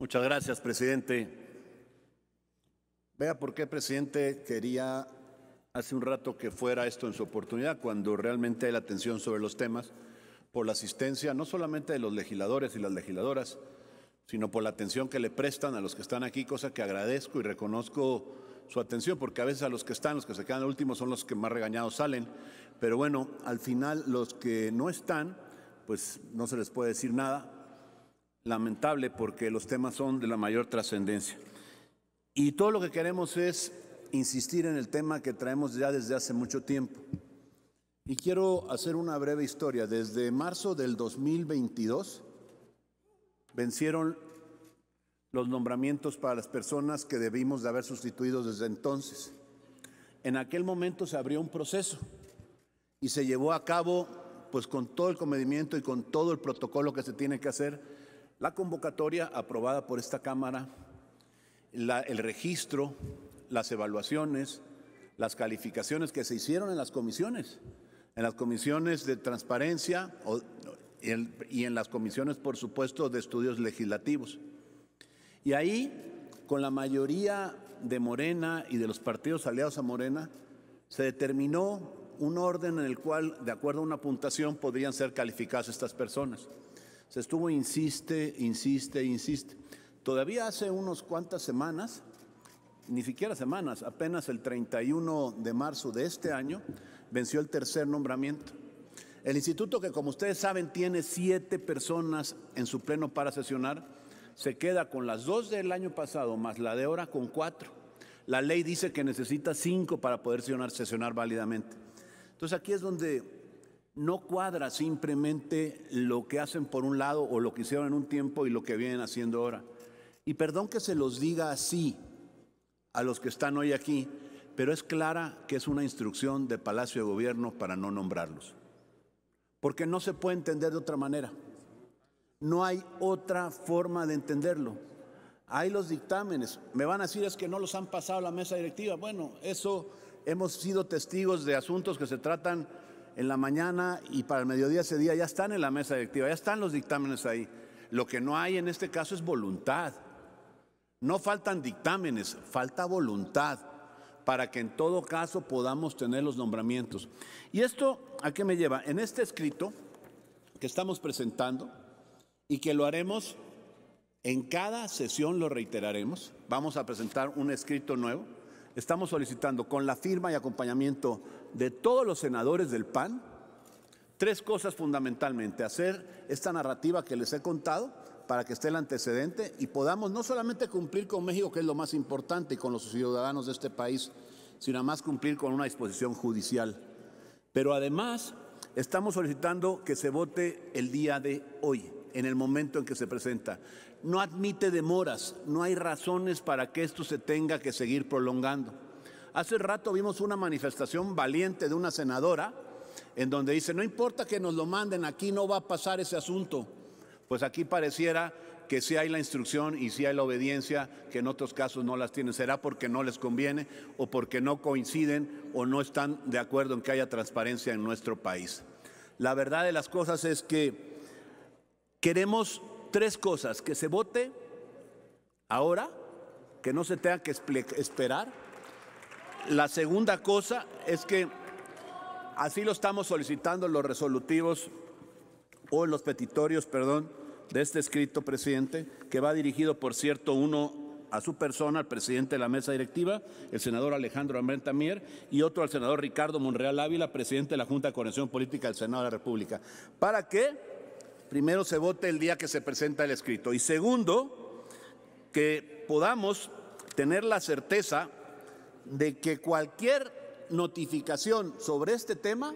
Muchas gracias, presidente. Vea por qué, presidente, quería hace un rato que fuera esto en su oportunidad, cuando realmente hay la atención sobre los temas, por la asistencia no solamente de los legisladores y las legisladoras, sino por la atención que le prestan a los que están aquí, cosa que agradezco y reconozco su atención, porque a veces a los que están, los que se quedan últimos, son los que más regañados salen. Pero bueno, al final los que no están, pues no se les puede decir nada, lamentable porque los temas son de la mayor trascendencia. Y todo lo que queremos es insistir en el tema que traemos ya desde hace mucho tiempo. Y quiero hacer una breve historia. Desde marzo del 2022 vencieron los nombramientos para las personas que debimos de haber sustituido desde entonces. En aquel momento se abrió un proceso y se llevó a cabo pues con todo el comedimiento y con todo el protocolo que se tiene que hacer la convocatoria aprobada por esta Cámara, el registro, las evaluaciones, las calificaciones que se hicieron en las comisiones, en las comisiones de transparencia y en las comisiones, por supuesto, de estudios legislativos. Y ahí, con la mayoría de Morena y de los partidos aliados a Morena, se determinó un orden en el cual, de acuerdo a una puntuación, podrían ser calificadas estas personas. Se estuvo, insiste, insiste, insiste. Todavía hace unos cuantas semanas, ni siquiera semanas, apenas el 31 de marzo de este año, venció el tercer nombramiento. El instituto que, como ustedes saben, tiene siete personas en su pleno para sesionar, se queda con las dos del año pasado más la de ahora con cuatro. La ley dice que necesita cinco para poder sesionar, sesionar válidamente. Entonces aquí es donde no cuadra simplemente lo que hacen por un lado o lo que hicieron en un tiempo y lo que vienen haciendo ahora. Y perdón que se los diga así a los que están hoy aquí, pero es clara que es una instrucción de Palacio de Gobierno para no nombrarlos. Porque no se puede entender de otra manera. No hay otra forma de entenderlo. Hay los dictámenes. Me van a decir es que no los han pasado a la mesa directiva. Bueno, eso hemos sido testigos de asuntos que se tratan en la mañana y para el mediodía ese día ya están en la mesa directiva, ya están los dictámenes ahí. Lo que no hay en este caso es voluntad. No faltan dictámenes, falta voluntad para que en todo caso podamos tener los nombramientos. ¿Y esto a qué me lleva? En este escrito que estamos presentando y que lo haremos en cada sesión, lo reiteraremos, vamos a presentar un escrito nuevo estamos solicitando con la firma y acompañamiento de todos los senadores del PAN tres cosas fundamentalmente. Hacer esta narrativa que les he contado para que esté el antecedente y podamos no solamente cumplir con México, que es lo más importante, y con los ciudadanos de este país, sino además cumplir con una disposición judicial. Pero además estamos solicitando que se vote el día de hoy en el momento en que se presenta. No admite demoras, no hay razones para que esto se tenga que seguir prolongando. Hace rato vimos una manifestación valiente de una senadora en donde dice, no importa que nos lo manden, aquí no va a pasar ese asunto. Pues aquí pareciera que sí hay la instrucción y sí hay la obediencia, que en otros casos no las tienen. Será porque no les conviene o porque no coinciden o no están de acuerdo en que haya transparencia en nuestro país. La verdad de las cosas es que Queremos tres cosas, que se vote ahora, que no se tenga que esperar. La segunda cosa es que así lo estamos solicitando en los resolutivos o en los petitorios, perdón, de este escrito, presidente, que va dirigido, por cierto, uno a su persona, al presidente de la mesa directiva, el senador Alejandro Ambrén Mier, y otro al senador Ricardo Monreal Ávila, presidente de la Junta de Coordinación Política del Senado de la República, para qué? primero se vote el día que se presenta el escrito y segundo, que podamos tener la certeza de que cualquier notificación sobre este tema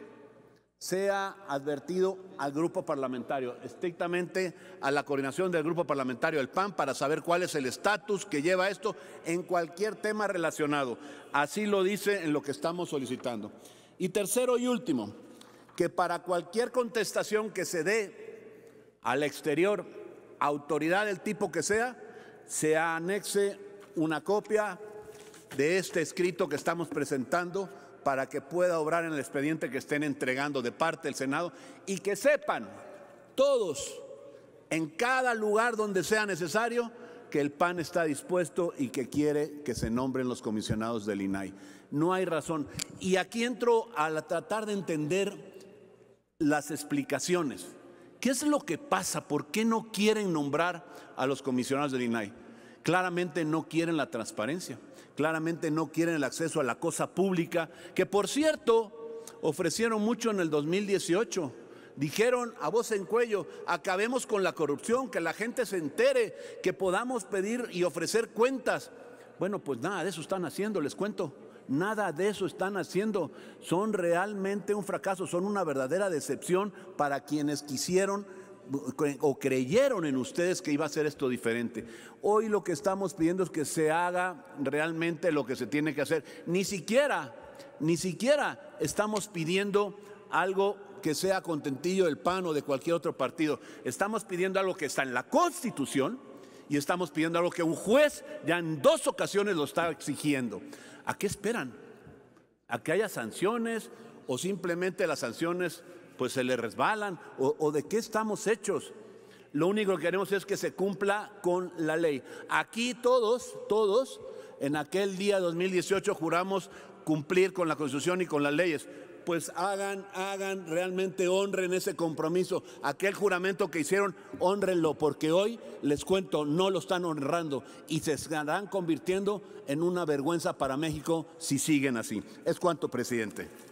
sea advertido al grupo parlamentario, estrictamente a la coordinación del grupo parlamentario el PAN para saber cuál es el estatus que lleva esto en cualquier tema relacionado. Así lo dice en lo que estamos solicitando. Y tercero y último, que para cualquier contestación que se dé al exterior, autoridad del tipo que sea, se anexe una copia de este escrito que estamos presentando para que pueda obrar en el expediente que estén entregando de parte del Senado y que sepan todos, en cada lugar donde sea necesario, que el PAN está dispuesto y que quiere que se nombren los comisionados del INAI. No hay razón. Y aquí entro a tratar de entender las explicaciones. ¿Qué es lo que pasa? ¿Por qué no quieren nombrar a los comisionados del INAI? Claramente no quieren la transparencia, claramente no quieren el acceso a la cosa pública, que por cierto ofrecieron mucho en el 2018. Dijeron a voz en cuello, acabemos con la corrupción, que la gente se entere, que podamos pedir y ofrecer cuentas. Bueno, pues nada, de eso están haciendo, les cuento. Nada de eso están haciendo. Son realmente un fracaso, son una verdadera decepción para quienes quisieron eh, o creyeron en ustedes que iba a ser esto diferente. Hoy lo que estamos pidiendo es que se haga realmente lo que se tiene que hacer. Ni siquiera, ni siquiera estamos pidiendo algo que sea contentillo del PAN o de cualquier otro partido. Estamos pidiendo algo que está en la Constitución, y estamos pidiendo algo que un juez ya en dos ocasiones lo está exigiendo. ¿A qué esperan? ¿A que haya sanciones o simplemente las sanciones pues se le resbalan o, o de qué estamos hechos? Lo único que queremos es que se cumpla con la ley. Aquí todos, todos, en aquel día 2018 juramos cumplir con la Constitución y con las leyes pues hagan, hagan, realmente honren ese compromiso, aquel juramento que hicieron, honrenlo, porque hoy les cuento, no lo están honrando y se estarán convirtiendo en una vergüenza para México si siguen así. Es cuanto, presidente.